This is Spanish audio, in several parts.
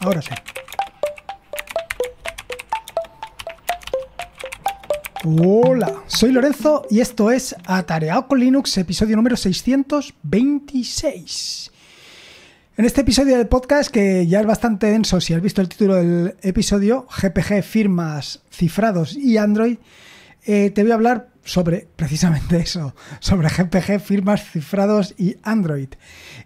Ahora sí. Hola, soy Lorenzo y esto es Atareado con Linux, episodio número 626. En este episodio del podcast, que ya es bastante denso, si has visto el título del episodio, GPG, firmas, cifrados y Android, eh, te voy a hablar sobre precisamente eso, sobre GPG, firmas, cifrados y Android.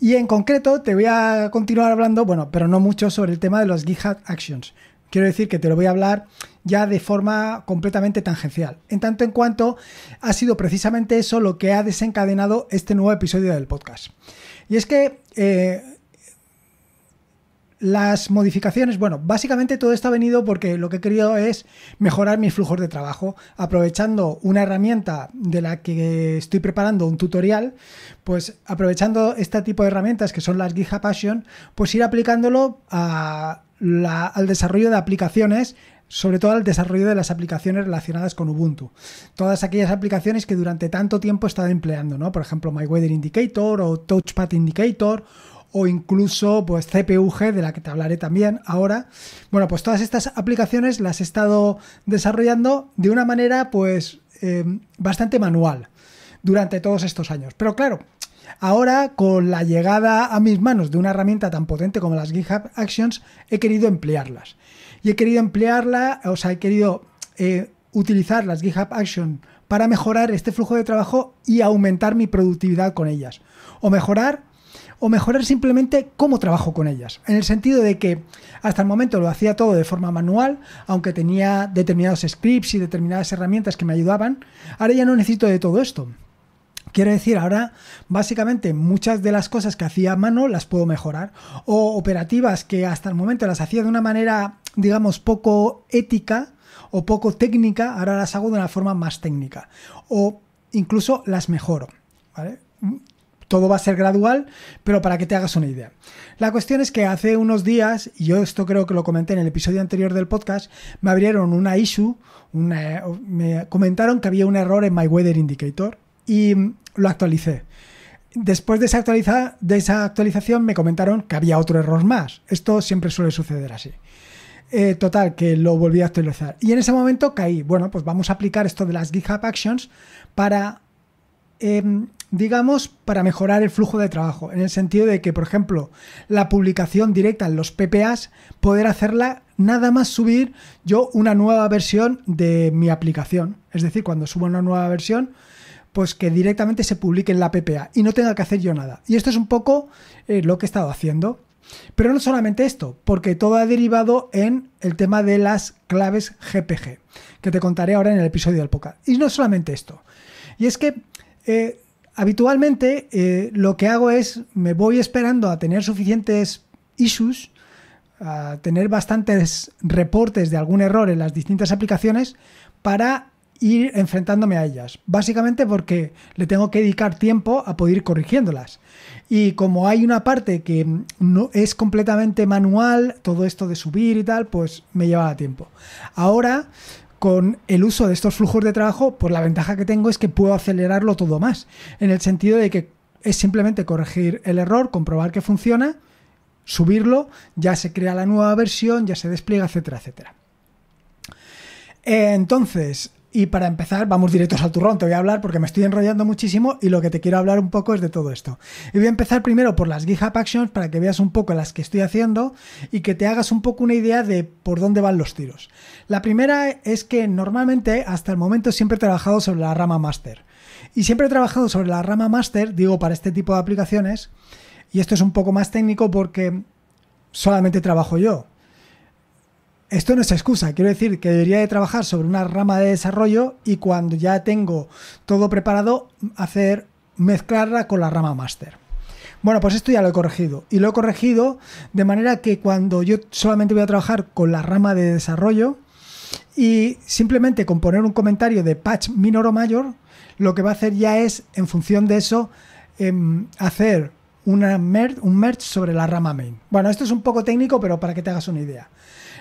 Y en concreto te voy a continuar hablando, bueno, pero no mucho sobre el tema de los GitHub Actions. Quiero decir que te lo voy a hablar ya de forma completamente tangencial. En tanto en cuanto ha sido precisamente eso lo que ha desencadenado este nuevo episodio del podcast. Y es que eh, las modificaciones, bueno, básicamente todo esto ha venido porque lo que he querido es mejorar mis flujos de trabajo, aprovechando una herramienta de la que estoy preparando un tutorial, pues aprovechando este tipo de herramientas que son las GitHub Passion, pues ir aplicándolo a al desarrollo de aplicaciones sobre todo al desarrollo de las aplicaciones relacionadas con Ubuntu. Todas aquellas aplicaciones que durante tanto tiempo he estado empleando, ¿no? Por ejemplo, My Weather Indicator o Touchpad Indicator o incluso pues CPUG, de la que te hablaré también ahora. Bueno, pues todas estas aplicaciones las he estado desarrollando de una manera pues em, bastante manual durante todos estos años. Pero claro, Ahora, con la llegada a mis manos de una herramienta tan potente como las GitHub Actions, he querido emplearlas. Y he querido emplearla, o sea, he querido eh, utilizar las GitHub Actions para mejorar este flujo de trabajo y aumentar mi productividad con ellas. O mejorar o mejorar simplemente cómo trabajo con ellas. En el sentido de que hasta el momento lo hacía todo de forma manual, aunque tenía determinados scripts y determinadas herramientas que me ayudaban, ahora ya no necesito de todo esto. Quiero decir, ahora básicamente muchas de las cosas que hacía a mano las puedo mejorar. O operativas que hasta el momento las hacía de una manera, digamos, poco ética o poco técnica, ahora las hago de una forma más técnica. O incluso las mejoro. ¿vale? todo va a ser gradual, pero para que te hagas una idea. La cuestión es que hace unos días, y yo esto creo que lo comenté en el episodio anterior del podcast, me abrieron una issue, me comentaron que había un error en My Weather Indicator y mm, lo actualicé. Después de esa, actualización me comentaron que había otro error más. Esto siempre suele suceder así. Eh, total, que lo volví a actualizar. Y en ese momento caí. Bueno, pues vamos a aplicar esto de las GitHub Actions para em, digamos, para mejorar el flujo de trabajo, en el sentido de que, por ejemplo, la publicación directa en los PPAs, poder hacerla nada más subir yo una nueva versión de mi aplicación. Es decir, cuando subo una nueva versión, pues que directamente se publique en la PPA y no tenga que hacer yo nada. Y esto es un poco eh, lo que he estado haciendo. Pero no solamente esto, porque todo ha derivado en el tema de las claves GPG, que te contaré ahora en el episodio del podcast. Y no solamente esto. Y es que eh, habitualmente eh, lo que hago es me voy esperando a tener suficientes issues, a tener bastantes reportes de algún error en las distintas aplicaciones para ir enfrentándome a ellas. Básicamente porque le tengo que dedicar tiempo a poder ir corrigiéndolas. Y como hay una parte que no es completamente manual, todo esto de subir y tal, pues me lleva tiempo. Ahora con el uso de estos flujos de trabajo, pues la ventaja que tengo es que puedo acelerarlo todo más, en el sentido de que es simplemente corregir el error, comprobar que funciona, subirlo, ya se crea la nueva versión, ya se despliega, etcétera, etcétera. Eh, entonces, y para empezar, vamos directos al turrón, te voy a hablar porque me estoy enrollando muchísimo y lo que te quiero hablar un poco es de todo esto. Y voy a empezar primero por las GitHub Actions para que veas un poco las que estoy haciendo y que te hagas un poco una idea de por dónde van los tiros. La primera es que normalmente hasta el momento siempre he trabajado sobre la rama master. Y siempre he trabajado sobre la rama master, digo, para este tipo de aplicaciones. Y esto es un poco más técnico porque solamente trabajo yo esto no es excusa, quiero decir que debería de trabajar sobre una rama de desarrollo y cuando ya tengo todo preparado, hacer mezclarla con la rama master. Bueno, pues esto ya lo he corregido. Y lo he corregido de manera que cuando yo solamente voy a trabajar con la rama de desarrollo y simplemente con poner un comentario de patch minor o mayor, lo que va a hacer ya es, en función de eso, em, hacer una un merge sobre la rama main. Bueno, esto es un poco técnico, pero para que te hagas una idea.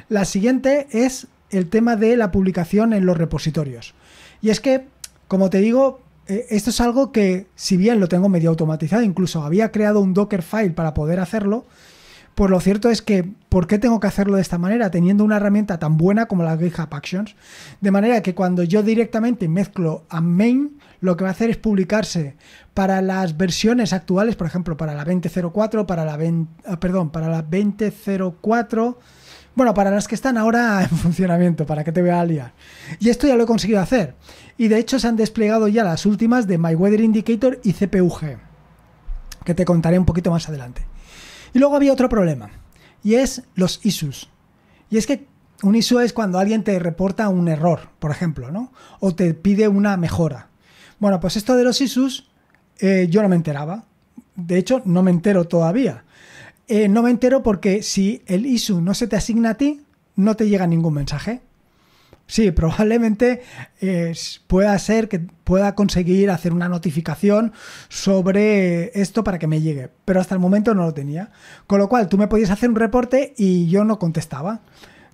La siguiente es el tema de la publicación en los repositorios. Y es que, como te digo, eh, esto es algo que, si bien lo tengo medio automatizado, incluso había creado un Dockerfile para poder hacerlo, pues lo cierto es que, ¿por qué tengo que hacerlo de esta manera? Teniendo una herramienta tan buena como la GitHub Actions. De manera que cuando yo directamente mezclo a main, lo que va a hacer es publicarse para las versiones actuales, por ejemplo, para la 20.04, para la ah, perdón, para la 20.04, bueno, para las que están ahora en funcionamiento, para que te vea liar. Y esto ya lo he conseguido hacer. Y de hecho se han desplegado ya las últimas de My Weather Indicator y CPUG, que te contaré un poquito más adelante. Y luego había otro problema, y es los issues. Y es que un issue es cuando alguien te reporta un error, por ejemplo, ¿no? O te pide una mejora. Bueno, pues esto de los issues eh, yo no me enteraba. De hecho, no me entero todavía. Eh, no me entero porque si el ISU no se te asigna a ti, no te llega ningún mensaje. Sí, probablemente eh, pueda ser que pueda conseguir hacer una notificación sobre esto para que me llegue, pero hasta el momento no lo tenía. Con lo cual, tú me podías hacer un reporte y yo no contestaba.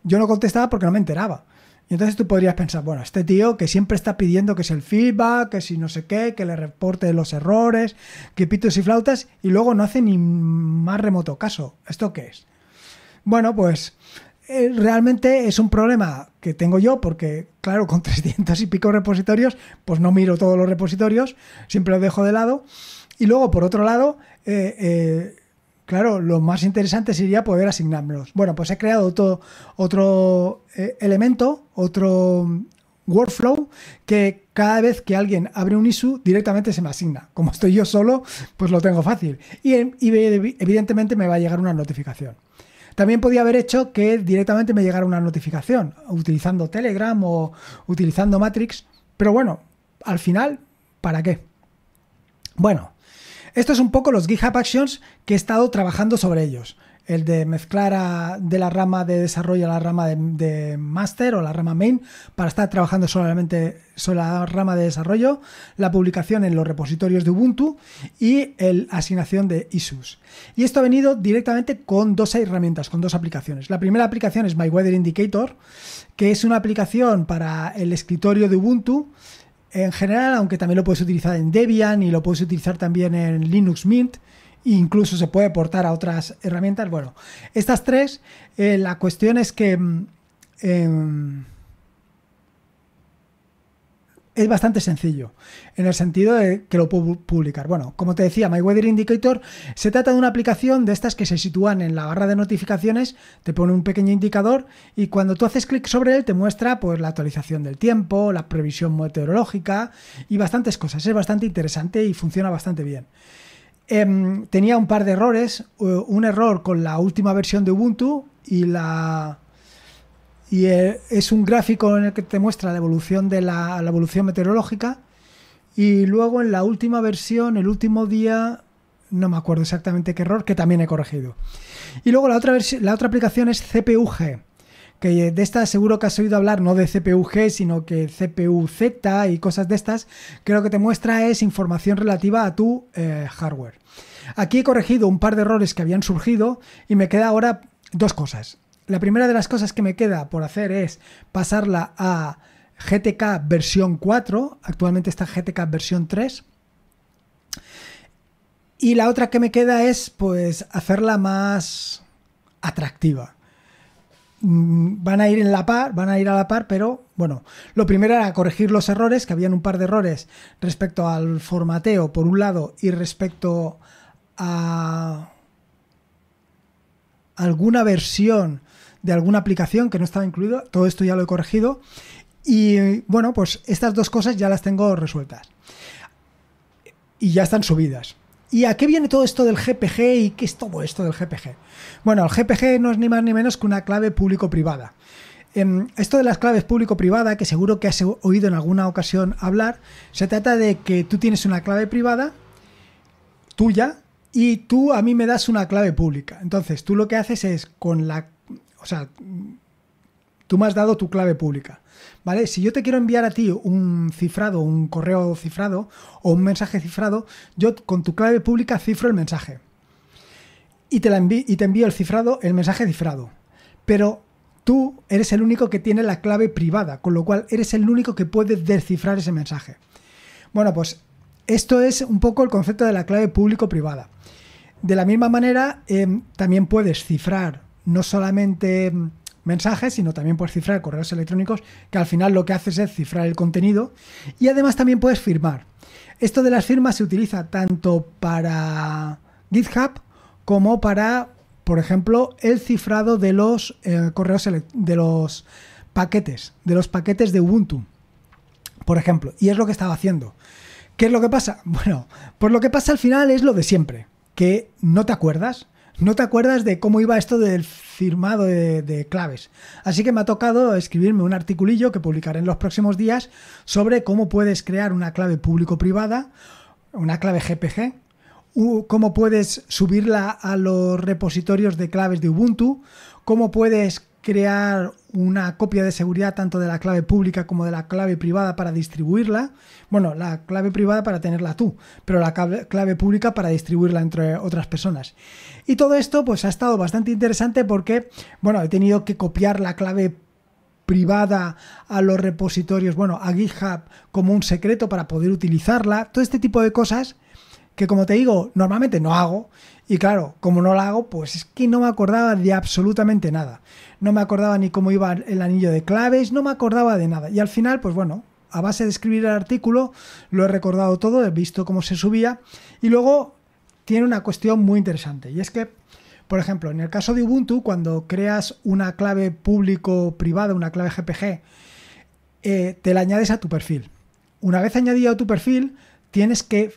Yo no contestaba porque no me enteraba. Y entonces tú podrías pensar, bueno, este tío que siempre está pidiendo que es el feedback, que si no sé qué, que le reporte los errores, que pitos y flautas, y luego no hace ni más remoto caso. ¿Esto qué es? Bueno, pues eh, realmente es un problema que tengo yo porque, claro, con 300 y pico repositorios, pues no miro todos los repositorios, siempre los dejo de lado. Y luego, por otro lado, eh, eh, Claro, lo más interesante sería poder asignarlos. Bueno, pues he creado otro, otro eh, elemento, otro workflow que cada vez que alguien abre un ISU directamente se me asigna. Como estoy yo solo, pues lo tengo fácil. y em, evidentemente me va a llegar una notificación. También podía haber hecho que directamente me llegara una notificación utilizando Telegram o utilizando Matrix, pero bueno, al final, ¿para qué? Bueno, esto es un poco los GitHub Actions que he estado trabajando sobre ellos. El de mezclar de la rama de desarrollo a la rama de, master o la rama main para estar trabajando solamente sobre la rama de desarrollo, la publicación en los repositorios de Ubuntu y la asignación de issues. Y esto ha venido directamente con dos herramientas, con dos aplicaciones. La primera aplicación es My Weather Indicator, que es una aplicación para el escritorio de Ubuntu en general, aunque también lo puedes utilizar en Debian y lo puedes utilizar también en Linux Mint, e incluso se puede portar a otras herramientas. Bueno, estas tres, eh, la cuestión es que mm, em, es bastante sencillo, en el sentido de que lo puedo publicar. Bueno, como te decía, My Weather Indicator se trata de una aplicación de estas que se sitúan en la barra de notificaciones, te pone un pequeño indicador y cuando tú haces clic sobre él te muestra pues, la actualización del tiempo, la previsión meteorológica y bastantes cosas. Es bastante interesante y funciona bastante bien. Em, tenía un par de errores, un error con la última versión de Ubuntu y la y eh, es un gráfico en el que te muestra la evolución de la, evolución meteorológica y luego en la última versión, el último día, no me acuerdo exactamente qué error, que también he corregido. Y luego la otra, la otra aplicación es CPUG, que de esta seguro que has oído hablar, no de CPUG, sino que CPU-Z y cosas de estas, que lo que te muestra es información relativa a tu eh, hardware. Aquí he corregido un par de errores que habían surgido y me queda ahora dos cosas. La primera de las cosas que me queda por hacer es pasarla a GTK versión 4, actualmente está GTK versión 3. Y la otra que me queda es pues hacerla más atractiva. Mm, van a ir en la par, van a ir a la par, pero bueno, lo primero era corregir los errores, que habían un par de errores respecto al formateo por un lado y respecto a alguna versión de alguna aplicación que no estaba incluida. Todo esto ya lo he corregido. Y bueno, pues estas dos cosas ya las tengo resueltas. Y ya están subidas. ¿Y a qué viene todo esto del GPG y qué es todo esto del GPG? Bueno, el GPG no es ni más ni menos que una clave público-privada. Esto de las claves público-privada, que seguro que has oído en alguna ocasión hablar, se trata de que tú tienes una clave privada tuya y tú a mí me das una clave pública. Entonces, tú lo que haces es con la o sea, tú me has dado tu clave pública. ¿Vale? Si yo te quiero enviar a ti un cifrado, un correo cifrado o un mensaje cifrado, yo con tu clave pública cifro el mensaje. Y te, la envío, y te envío el cifrado, el mensaje cifrado. Pero tú eres el único que tiene la clave privada, con lo cual eres el único que puede descifrar ese mensaje. Bueno, pues esto es un poco el concepto de la clave público-privada. De la misma manera, em, también puedes cifrar no solamente mensajes, sino también puedes cifrar correos electrónicos, que al final lo que haces es cifrar el contenido y además también puedes firmar. Esto de las firmas se utiliza tanto para GitHub como para, por ejemplo, el cifrado de los eh, correos de los paquetes, de los paquetes de Ubuntu, por ejemplo, y es lo que estaba haciendo. ¿Qué es lo que pasa? Bueno, pues lo que pasa al final es lo de siempre, que no te acuerdas, no te acuerdas de cómo iba esto del firmado de, claves. Así que me ha tocado escribirme un articulillo que publicaré en los próximos días sobre cómo puedes crear una clave público-privada, una clave GPG, cómo puedes subirla a los repositorios de claves de Ubuntu, cómo puedes crear una copia de seguridad tanto de la clave pública como de la clave privada para distribuirla. Bueno, la clave privada para tenerla tú, pero la clave pública para distribuirla entre otras personas. Y todo esto pues ha estado bastante interesante porque, bueno, he tenido que copiar la clave privada a los repositorios, bueno, a GitHub como un secreto para poder utilizarla, todo este tipo de cosas que como te digo, normalmente no hago y claro, como no la hago, pues es que no me acordaba de absolutamente nada. No me acordaba ni cómo iba el anillo de claves, no me acordaba de nada. Y al final, pues bueno, a base de escribir el artículo, lo he recordado todo, he visto cómo se subía. Y luego tiene una cuestión muy interesante. Y es que, por ejemplo, en el caso de Ubuntu, cuando creas una clave público-privada, una clave GPG, eh, te la añades a tu perfil. Una vez añadido a tu perfil, tienes que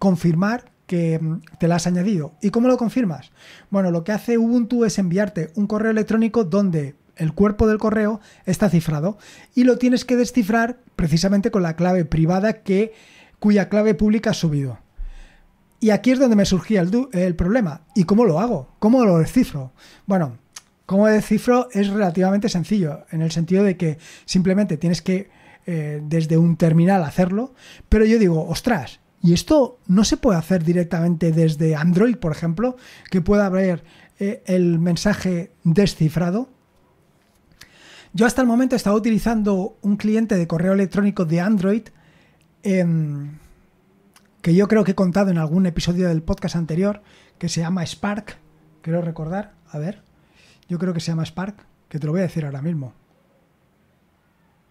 confirmar que mm, te la has añadido. ¿Y cómo lo confirmas? Bueno, lo que hace Ubuntu es enviarte un correo electrónico donde el cuerpo del correo está cifrado y lo tienes que descifrar precisamente con la clave privada que, cuya clave pública has subido. Y aquí es donde me surgía el, problema. ¿Y cómo lo hago? ¿Cómo lo descifro? Bueno, cómo descifro es relativamente sencillo, en el sentido de que simplemente tienes que eh, desde un terminal hacerlo, pero yo digo, ostras, y esto no se puede hacer directamente desde Android, por ejemplo, que pueda haber eh, el mensaje descifrado. Yo hasta el momento he estado utilizando un cliente de correo electrónico de Android em, que yo creo que he contado en algún episodio del podcast anterior, que se llama Spark. Quiero recordar, a ver, yo creo que se llama Spark, que te lo voy a decir ahora mismo.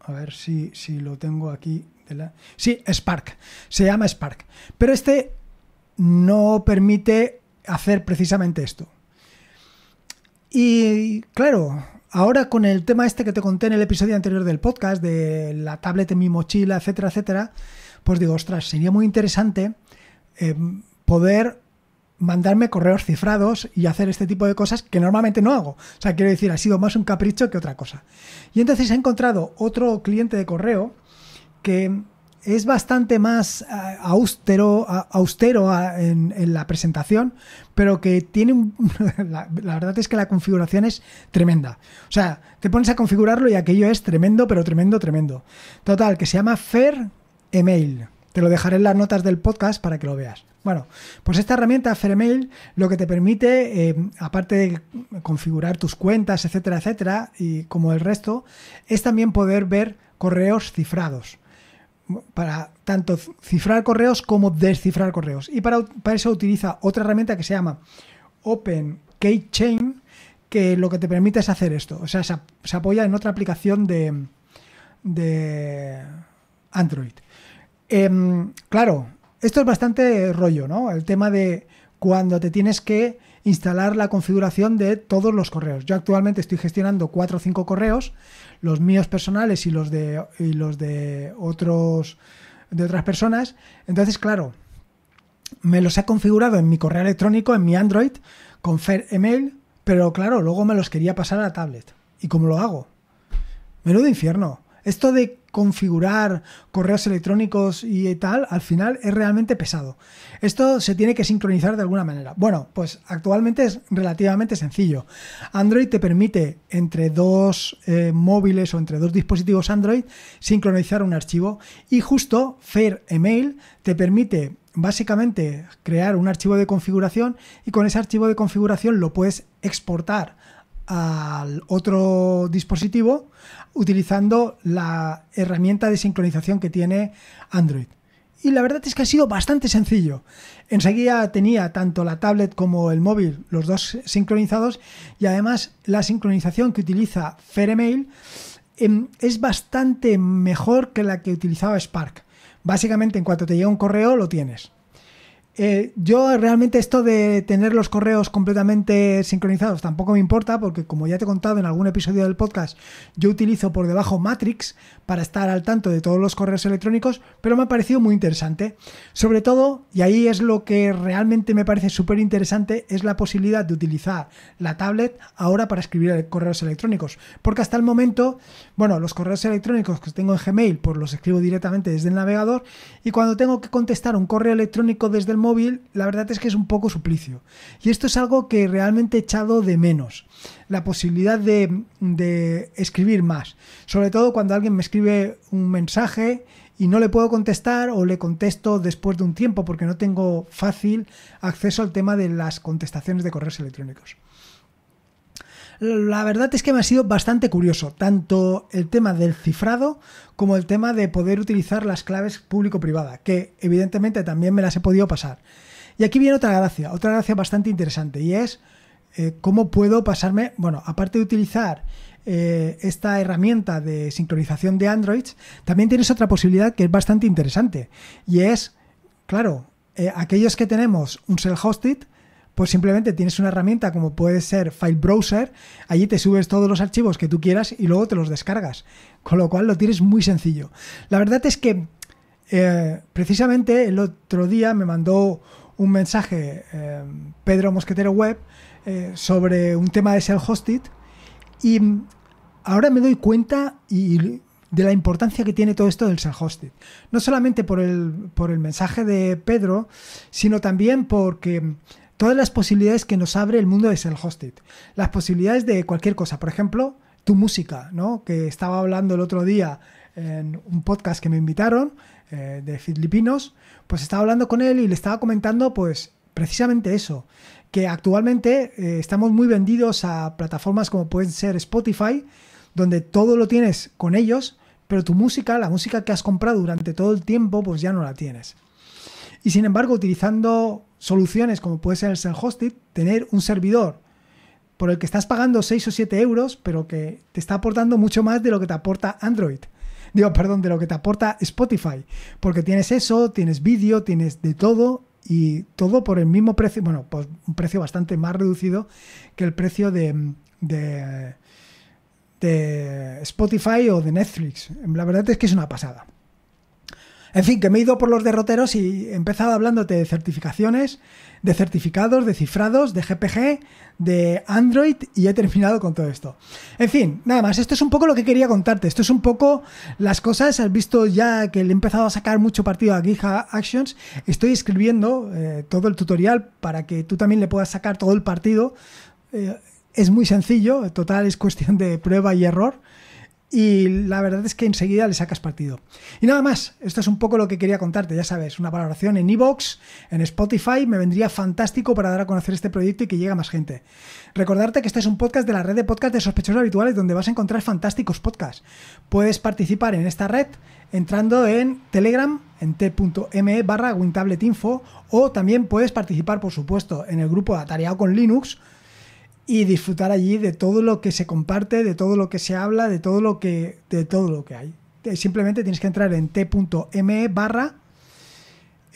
A ver si, lo tengo aquí. De la... Sí, Spark. Se llama Spark. Pero este no permite hacer precisamente esto. Y claro, ahora con el tema este que te conté en el episodio anterior del podcast, de la tablet en mi mochila, etcétera, etcétera, pues digo, ostras, sería muy interesante eh, poder mandarme correos cifrados y hacer este tipo de cosas que normalmente no hago. O sea, quiero decir, ha sido más un capricho que otra cosa. Y entonces he encontrado otro cliente de correo que es bastante más eh, austero, austero en, la presentación, pero que tiene la, la, verdad es que la configuración es tremenda. O sea, te pones a configurarlo y aquello es tremendo, pero tremendo, tremendo. Total, que se llama Fair Email. Te lo dejaré en las notas del podcast para que lo veas. Bueno, pues esta herramienta Fermail lo que te permite, eh, aparte de configurar tus cuentas, etcétera, etcétera, y como el resto, es también poder ver correos cifrados para tanto cifrar correos como descifrar correos. Y para, eso utiliza otra herramienta que se llama Open Keychain, que lo que te permite es hacer esto. O sea, se, apoya en otra aplicación de Android. Em, claro, esto es bastante rollo, ¿no? El tema de cuando te tienes que instalar la configuración de todos los correos. Yo actualmente estoy gestionando cuatro o cinco correos, los míos personales y los de, y los de otros de otras personas. Entonces, claro, me los he configurado en mi correo electrónico, en mi Android, con Fair Email, pero claro, luego me los quería pasar a la tablet. ¿Y cómo lo hago? Menudo infierno. Esto de configurar correos electrónicos y tal, al final es realmente pesado. Esto se tiene que sincronizar de alguna manera. Bueno, pues actualmente es relativamente sencillo. Android te permite entre dos eh, móviles o entre dos dispositivos Android sincronizar un archivo y justo Fair Email te permite básicamente crear un archivo de configuración y con ese archivo de configuración lo puedes exportar al otro dispositivo utilizando la herramienta de sincronización que tiene Android. Y la verdad es que ha sido bastante sencillo. Enseguida tenía tanto la tablet como el móvil, los dos sincronizados, y además la sincronización que utiliza Feremail em, es bastante mejor que la que utilizaba Spark. Básicamente, en cuanto te llega un correo, lo tienes. Eh, yo realmente esto de tener los correos completamente sincronizados tampoco me importa porque como ya te he contado en algún episodio del podcast, yo utilizo por debajo Matrix para estar al tanto de todos los correos electrónicos, pero me ha parecido muy interesante. Sobre todo, y ahí es lo que realmente me parece súper interesante, es la posibilidad de utilizar la tablet ahora para escribir correos electrónicos. Porque hasta el momento, bueno, los correos electrónicos que tengo en Gmail, pues los escribo directamente desde el navegador y cuando tengo que contestar un correo electrónico desde el la verdad es que es un poco suplicio. Y esto es algo que realmente he echado de menos. La posibilidad de escribir más. Sobre todo cuando alguien me escribe un mensaje y no le puedo contestar o le contesto después de un tiempo porque no tengo fácil acceso al tema de las contestaciones de correos electrónicos. La verdad es que me ha sido bastante curioso, tanto el tema del cifrado como el tema de poder utilizar las claves público-privada, que evidentemente también me las he podido pasar. Y aquí viene otra gracia, otra gracia bastante interesante, y es eh, cómo puedo pasarme, bueno, aparte de utilizar eh, esta herramienta de sincronización de Android, también tienes otra posibilidad que es bastante interesante, y es, claro, eh, aquellos que tenemos un self-hosted, pues simplemente tienes una herramienta como puede ser File Browser, allí te subes todos los archivos que tú quieras y luego te los descargas. Con lo cual lo tienes muy sencillo. La verdad es que eh, precisamente el otro día me mandó un mensaje eh, Pedro Mosquetero Web eh, sobre un tema de self-hosted y ahora me doy cuenta de la importancia que tiene todo esto del self-hosted. No solamente por por el mensaje de Pedro, sino también porque todas las posibilidades que nos abre el mundo de el hosted Las posibilidades de cualquier cosa. Por ejemplo, tu música, ¿no? Que estaba hablando el otro día en un podcast que me invitaron eh, de filipinos, pues estaba hablando con él y le estaba comentando pues precisamente eso, que actualmente eh, estamos muy vendidos a plataformas como pueden ser Spotify, donde todo lo tienes con ellos, pero tu música, la música que has comprado durante todo el tiempo, pues ya no la tienes. Y sin embargo, utilizando soluciones como puede ser el self-hosted, tener un servidor por el que estás pagando 6 o 7 euros, pero que te está aportando mucho más de lo que te aporta Android. Digo, perdón, de lo que te aporta Spotify. Porque tienes eso, tienes vídeo, tienes de todo y todo por el mismo precio, bueno, pues un precio bastante más reducido que el precio de, de Spotify o de Netflix. La verdad es que es una pasada. En fin, que me he ido por los derroteros y he empezado hablándote de certificaciones, de certificados, de cifrados, de GPG, de Android y he terminado con todo esto. En fin, nada más, esto es un poco lo que quería contarte, esto es un poco las cosas, has visto ya que le he empezado a sacar mucho partido a GitHub Actions, estoy escribiendo eh, todo el tutorial para que tú también le puedas sacar todo el partido. Eh, es muy sencillo, total es cuestión de prueba y error y la verdad es que enseguida le sacas partido. Y nada más, esto es un poco lo que quería contarte, ya sabes, una valoración en Evox, en Spotify, me vendría fantástico para dar a conocer este proyecto y que llegue a más gente. Recordarte que este es un podcast de la red de podcast de sospechosos habituales donde vas a encontrar fantásticos podcasts. Puedes participar en esta red entrando en Telegram en t.me barra wintabletinfo o también puedes participar, por supuesto, en el grupo Atareado con Linux, y disfrutar allí de todo lo que se comparte, de todo lo que se habla, de todo lo que, de todo lo que hay. Eh, simplemente tienes que entrar en t.me barra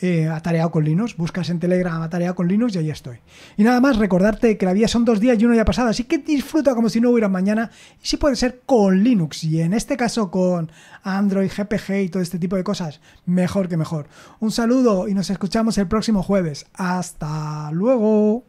eh, atareado con Linux, buscas en Telegram atareado con Linux y ahí estoy. Y nada más, recordarte que la vida son dos días y uno ya pasado, así que disfruta como si no hubiera mañana, y si puede ser con Linux, y en este caso con Android, GPG y todo este tipo de cosas, mejor que mejor. Un saludo y nos escuchamos el próximo jueves. Hasta luego.